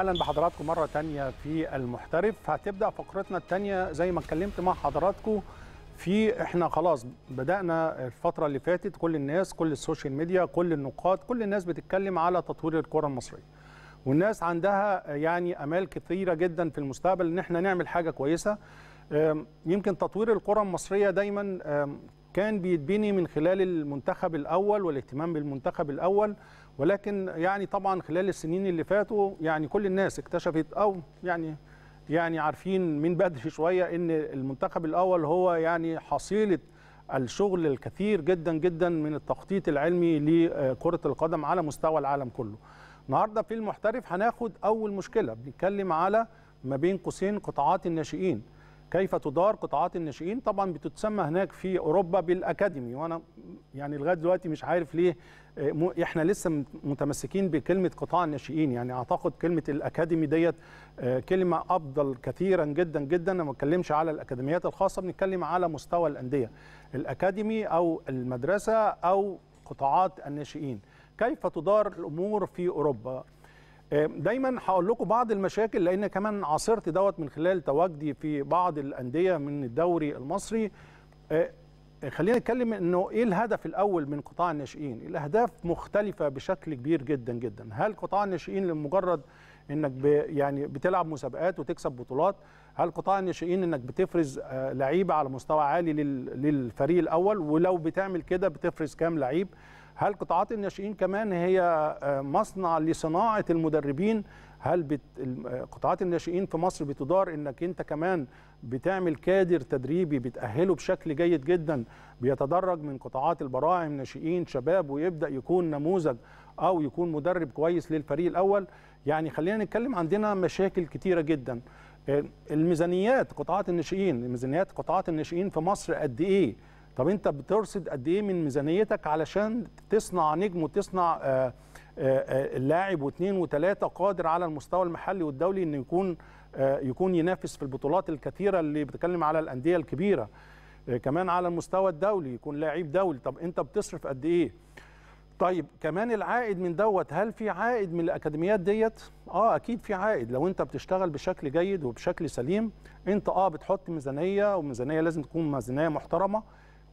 اهلا بحضراتكم مره تانية في المحترف هتبدا فقرتنا التانية زي ما اتكلمت مع حضراتكم في احنا خلاص بدانا الفتره اللي فاتت كل الناس كل السوشيال ميديا كل النقاد كل الناس بتتكلم على تطوير الكره المصريه والناس عندها يعني امال كثيره جدا في المستقبل ان احنا نعمل حاجه كويسه يمكن تطوير الكره المصريه دايما كان بيتبني من خلال المنتخب الاول والاهتمام بالمنتخب الاول ولكن يعني طبعا خلال السنين اللي فاتوا يعني كل الناس اكتشفت او يعني يعني عارفين من بدري شويه ان المنتخب الاول هو يعني حصيله الشغل الكثير جدا جدا من التخطيط العلمي لكره القدم على مستوى العالم كله. النهارده في المحترف هناخد اول مشكله بنتكلم على ما بين قوسين قطاعات الناشئين. كيف تدار قطاعات الناشئين طبعا بتتسمى هناك في اوروبا بالاكاديمي وانا يعني لغايه دلوقتي مش عارف ليه آه، احنا لسه متمسكين بكلمه قطاع الناشئين يعني اعتقد كلمه الاكاديمي ديت آه، كلمه افضل كثيرا جدا جدا ما بتكلمش على الاكاديميات الخاصه بنتكلم على مستوى الانديه الاكاديمي او المدرسه او قطاعات الناشئين كيف تدار الامور في اوروبا آه، دايما هقول لكم بعض المشاكل لان كمان عاصرت دوت من خلال تواجدي في بعض الانديه من الدوري المصري آه، آه، خلينا نتكلم انه ايه الهدف الاول من قطاع الناشئين الاهداف مختلفه بشكل كبير جدا جدا هل قطاع الناشئين لمجرد انك يعني بتلعب مسابقات وتكسب بطولات هل قطاع الناشئين انك بتفرز لعيبه على مستوى عالي للفريق الاول ولو بتعمل كده بتفرز كام لعيب هل قطاعات الناشئين كمان هي آه، مصنع لصناعه المدربين هل بت... قطاعات الناشئين في مصر بتدار انك انت كمان بتعمل كادر تدريبي بتاهله بشكل جيد جدا بيتدرج من قطاعات البراعم ناشئين شباب ويبدا يكون نموذج او يكون مدرب كويس للفريق الاول يعني خلينا نتكلم عندنا مشاكل كثيره جدا آه، الميزانيات قطاعات الناشئين ميزانيات قطاعات الناشئين في مصر قد ايه طب انت بترصد قد ايه من ميزانيتك علشان تصنع نجم وتصنع آه، آه، آه، اللاعب واثنين وثلاثه قادر على المستوى المحلي والدولي انه يكون يكون ينافس في البطولات الكثيره اللي بتكلم على الانديه الكبيره كمان على المستوى الدولي يكون لاعب دولي طب انت بتصرف قد ايه طيب كمان العائد من دوت هل في عائد من الاكاديميات ديت اه اكيد في عائد لو انت بتشتغل بشكل جيد وبشكل سليم انت اه بتحط ميزانيه وميزانيه لازم تكون ميزانيه محترمه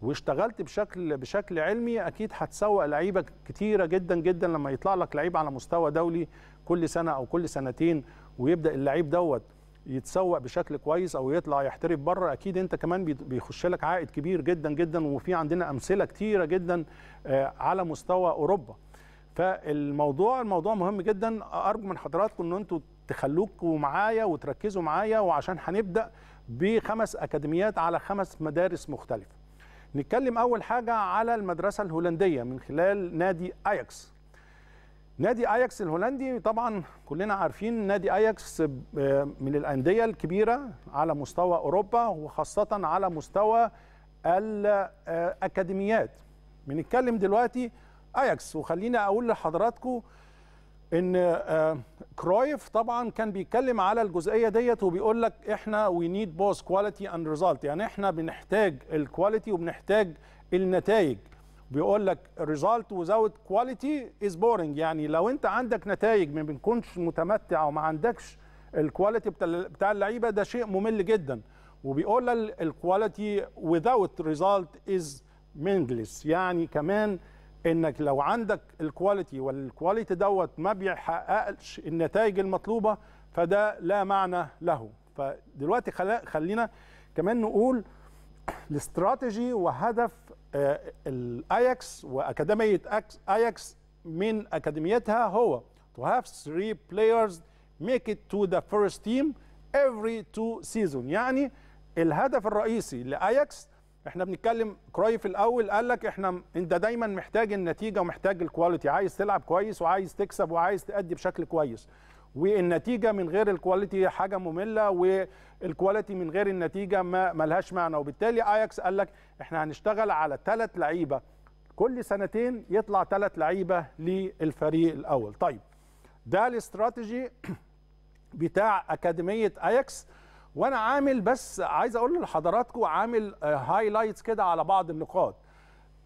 واشتغلت بشكل بشكل علمي اكيد هتسوق لعيبه كتيره جدا جدا لما يطلع لك لعيب على مستوى دولي كل سنه او كل سنتين ويبدا اللعيب دوت يتسوق بشكل كويس او يطلع يحترف بره اكيد انت كمان بيخش لك عائد كبير جدا جدا وفي عندنا امثله كتيره جدا آه، على مستوى اوروبا فالموضوع الموضوع مهم جدا ارجو من حضراتكم ان انتم تخلوكوا معايا وتركزوا معايا وعشان هنبدا بخمس اكاديميات على خمس مدارس مختلفه نتكلم أول حاجة على المدرسة الهولندية من خلال نادي أياكس نادي اياكس الهولندي طبعا كلنا عارفين نادي اياكس من الانديه الكبيره على مستوى اوروبا وخاصه على مستوى الاكاديميات بنتكلم دلوقتي اياكس وخليني اقول لحضراتكم ان آه، كرويف طبعا كان بيتكلم على الجزئيه ديت وبيقول لك احنا وي نيد بوث كواليتي اند ريزلت يعني احنا بنحتاج الكواليتي وبنحتاج النتائج بيقول لك ريزلت وزاوت كواليتي از بورنج يعني لو انت عندك نتائج ما بنكونش متمتع وما عندكش الكواليتي بتاع اللعيبه ده شيء ممل جدا وبيقول لك الكواليتي without ريزلت از مينجلس يعني كمان انك لو عندك الكواليتي والكواليتي دوت ما بيحققش النتائج المطلوبه فده لا معنى له فدلوقتي خلينا كمان نقول الاستراتيجي وهدف آه، الاياكس واكاديميه اياكس من اكاديميتها هو to have three players make it to the first team every two season يعني الهدف الرئيسي لاياكس احنا بنتكلم في الاول قال لك احنا انت دايما محتاج النتيجه ومحتاج الكواليتي عايز تلعب كويس وعايز تكسب وعايز تأدي بشكل كويس والنتيجه من غير الكواليتي حاجه ممله والكواليتي من غير النتيجه ما ملهاش معنى وبالتالي اياكس قال لك احنا هنشتغل على ثلاث لعيبه كل سنتين يطلع ثلاث لعيبه للفريق الاول طيب ده الاستراتيجي بتاع اكاديميه اياكس وانا عامل بس عايز اقول لحضراتكم عامل هايلايتس آه، كده على بعض النقاط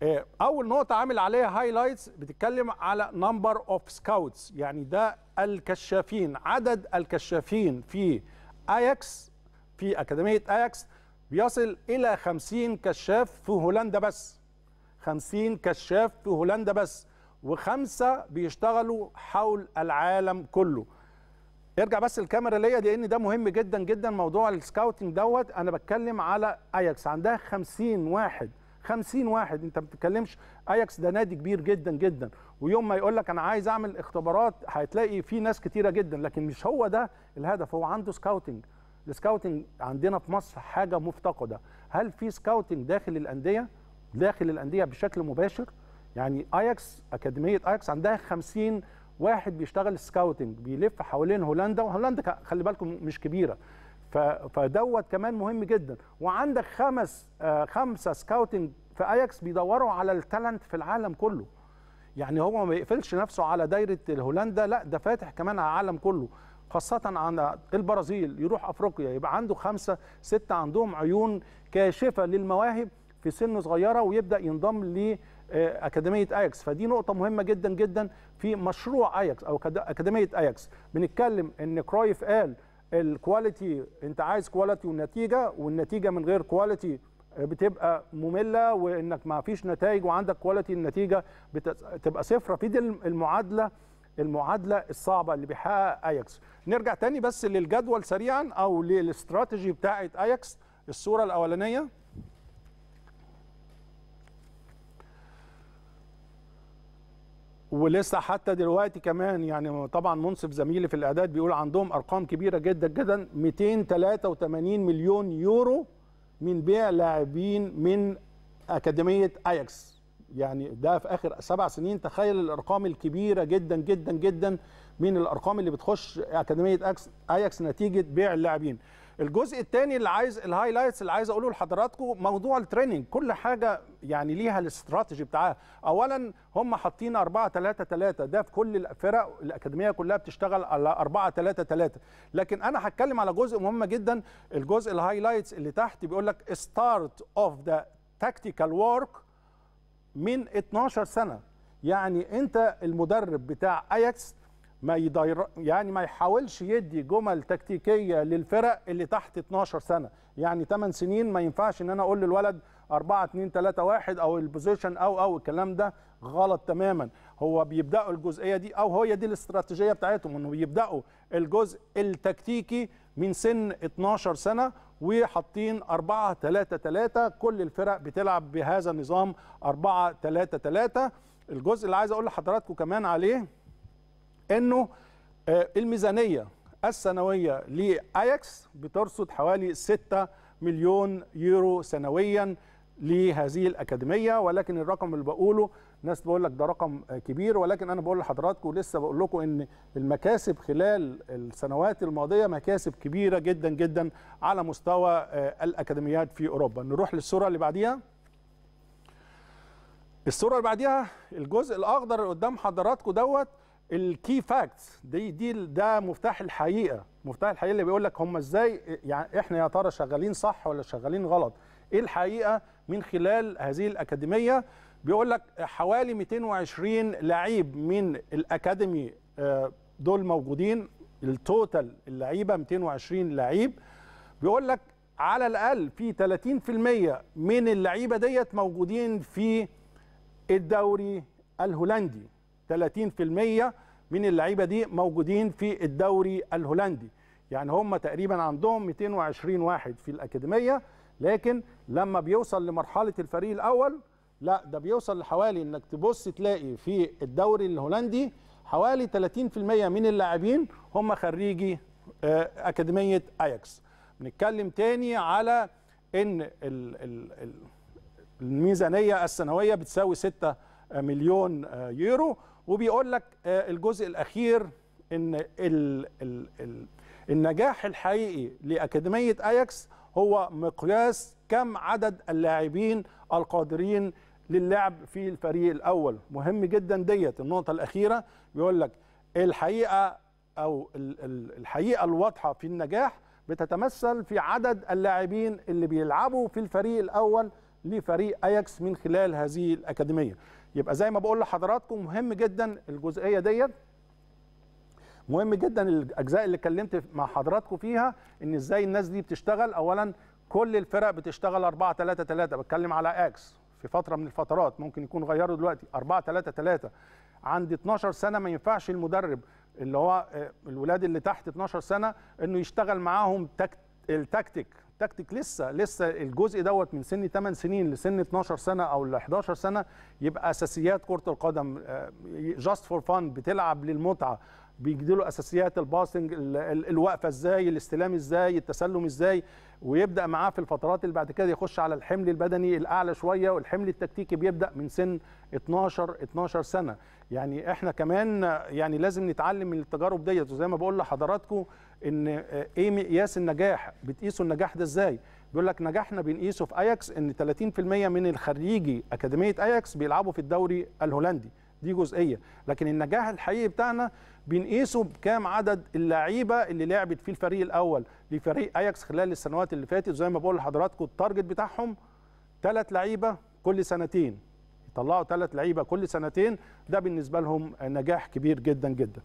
آه، اول نقطه عامل عليها هايلايتس بتتكلم على نمبر اوف سكاوتس يعني ده الكشافين عدد الكشافين في اياكس في اكاديميه اياكس بيصل الى 50 كشاف في هولندا بس 50 كشاف في هولندا بس وخمسه بيشتغلوا حول العالم كله يرجع بس الكاميرا ليا لان ده مهم جدا جدا موضوع السكاوتنج دوت انا بتكلم على اياكس عندها 50 واحد 50 واحد انت ما بتتكلمش اياكس ده نادي كبير جدا جدا ويوم ما يقول لك انا عايز اعمل اختبارات هتلاقي في ناس كتيره جدا لكن مش هو ده الهدف هو عنده سكاوتنج السكاوتنج عندنا في مصر حاجه مفتقده هل في سكاوتنج داخل الانديه داخل الانديه بشكل مباشر يعني اياكس اكاديميه اياكس عندها 50 واحد بيشتغل سكاوتنج بيلف حوالين هولندا وهولندا خلي بالكم مش كبيره فدوت كمان مهم جدا وعندك خمس آه، خمسه سكاوتنج في اياكس بيدوروا على التالنت في العالم كله يعني هو ما بيقفلش نفسه على دايره هولندا لا ده فاتح كمان على العالم كله خاصة عن البرازيل يروح أفريقيا يبقى عنده خمسة ستة عندهم عيون كاشفة للمواهب في سن صغيرة ويبدأ ينضم اكاديميه اياكس فدي نقطه مهمه جدا جدا في مشروع اياكس او اكاديميه اياكس بنتكلم ان كرويف قال الكواليتي انت عايز كواليتي ونتيجه والنتيجه من غير كواليتي بتبقى ممله وانك ما فيش نتائج وعندك كواليتي النتيجه بتبقى صفر في دي المعادله المعادله الصعبه اللي بيحقق اياكس نرجع تاني بس للجدول سريعا او للاستراتيجي بتاعه اياكس الصوره الاولانيه ولسه حتى دلوقتي كمان يعني طبعا منصف زميلي في الاعداد بيقول عندهم ارقام كبيره جدا جدا 283 مليون يورو من بيع لاعبين من اكاديميه اياكس يعني ده في اخر سبع سنين تخيل الارقام الكبيره جدا جدا جدا من الارقام اللي بتخش اكاديميه اياكس نتيجه بيع اللاعبين الجزء الثاني اللي عايز الهايلايتس اللي عايز اقوله لحضراتكم موضوع التريننج كل حاجه يعني ليها الاستراتيجي بتاعها اولا هم حاطين 4 3 3 ده في كل الفرق الاكاديميه كلها بتشتغل على 4 3 3 لكن انا هتكلم على جزء مهم جدا الجزء الهايلايتس اللي تحت بيقول لك ستارت اوف ذا تاكتيكال وورك من 12 سنه يعني انت المدرب بتاع اياكس ما يدير يعني ما يحاولش يدي جمل تكتيكيه للفرق اللي تحت 12 سنه يعني 8 سنين ما ينفعش ان انا اقول للولد 4 2 3 1 او البوزيشن او او الكلام ده غلط تماما هو بيبداوا الجزئيه دي او هي دي الاستراتيجيه بتاعتهم انه بيبداوا الجزء التكتيكي من سن 12 سنه وحاطين 4 3 3 كل الفرق بتلعب بهذا النظام 4 3 3 الجزء اللي عايز اقول لحضراتكم كمان عليه انه آه، الميزانيه السنويه لاياكس بترصد حوالي 6 مليون يورو سنويا لهذه الاكاديميه ولكن الرقم اللي بقوله ناس بقول لك ده رقم كبير ولكن انا بقول لحضراتكم لسه بقول لكم ان المكاسب خلال السنوات الماضيه مكاسب كبيره جدا جدا على مستوى آه، الاكاديميات في اوروبا نروح للصوره اللي بعديها الصوره اللي بعديها الجزء الاخضر اللي قدام حضراتكم دوت الكي فاكتس دي دي ده مفتاح الحقيقه مفتاح الحقيقه اللي بيقول لك هم ازاي يعني احنا يا ترى شغالين صح ولا شغالين غلط ايه الحقيقه من خلال هذه الاكاديميه بيقول لك حوالي 220 لعيب من الاكاديمي آه، دول موجودين التوتال اللعيبه 220 لعيب بيقول لك على الاقل في 30% من اللعيبه ديت موجودين في الدوري الهولندي 30% من اللعيبه دي موجودين في الدوري الهولندي يعني هم تقريبا عندهم 220 واحد في الاكاديميه لكن لما بيوصل لمرحله الفريق الاول لا ده بيوصل لحوالي انك تبص تلاقي في الدوري الهولندي حوالي 30% من اللاعبين هم خريجي آه، اكاديميه اياكس بنتكلم تاني على ان الميزانيه السنويه بتساوي 6 مليون آه، يورو وبيقول لك آه، الجزء الاخير ان ال ال ال النجاح الحقيقي لاكاديميه اياكس هو مقياس كم عدد اللاعبين القادرين للعب في الفريق الاول مهم جدا ديت النقطه الاخيره بيقول لك الحقيقه او الحقيقه الواضحه في النجاح بتتمثل في عدد اللاعبين اللي بيلعبوا في الفريق الاول لفريق اياكس من خلال هذه الاكاديميه يبقى زي ما بقول لحضراتكم مهم جدا الجزئيه ديت مهم جدا الاجزاء اللي اتكلمت مع حضراتكم فيها ان ازاي الناس دي بتشتغل اولا كل الفرق بتشتغل 4 3 3 بتكلم على اكس في فتره من الفترات ممكن يكون غيروا دلوقتي 4 3 3 عند 12 سنه ما ينفعش المدرب اللي هو آه، الولاد اللي تحت 12 سنه انه يشتغل معاهم التكتيك تكتيك لسه لسه الجزء دوت من سن 8 سنين لسن 12 سنه او ل 11 سنه يبقى اساسيات كره القدم جاست فور فان بتلعب للمتعه بيجدلوا اساسيات الباسنج الوقفه ازاي الاستلام ازاي التسلم ازاي ويبدا معاه في الفترات اللي بعد كده يخش على الحمل البدني الاعلى شويه والحمل التكتيكي بيبدا من سن 12 12 سنه يعني احنا كمان يعني لازم نتعلم من التجارب ديت وزي ما بقول لحضراتكم ان آه، ايه مقياس النجاح بتقيسوا النجاح ده ازاي بيقول لك نجاحنا بنقيسه في اياكس ان 30% من الخريجي اكاديميه اياكس بيلعبوا في الدوري الهولندي دي جزئيه لكن النجاح الحقيقي بتاعنا بنقيسه بكام عدد اللعيبه اللي لعبت في الفريق الاول لفريق اياكس خلال السنوات اللي فاتت زي ما بقول لحضراتكم التارجت بتاعهم ثلاث لعيبه كل سنتين يطلعوا ثلاث لعيبه كل سنتين ده بالنسبه لهم نجاح كبير جدا جدا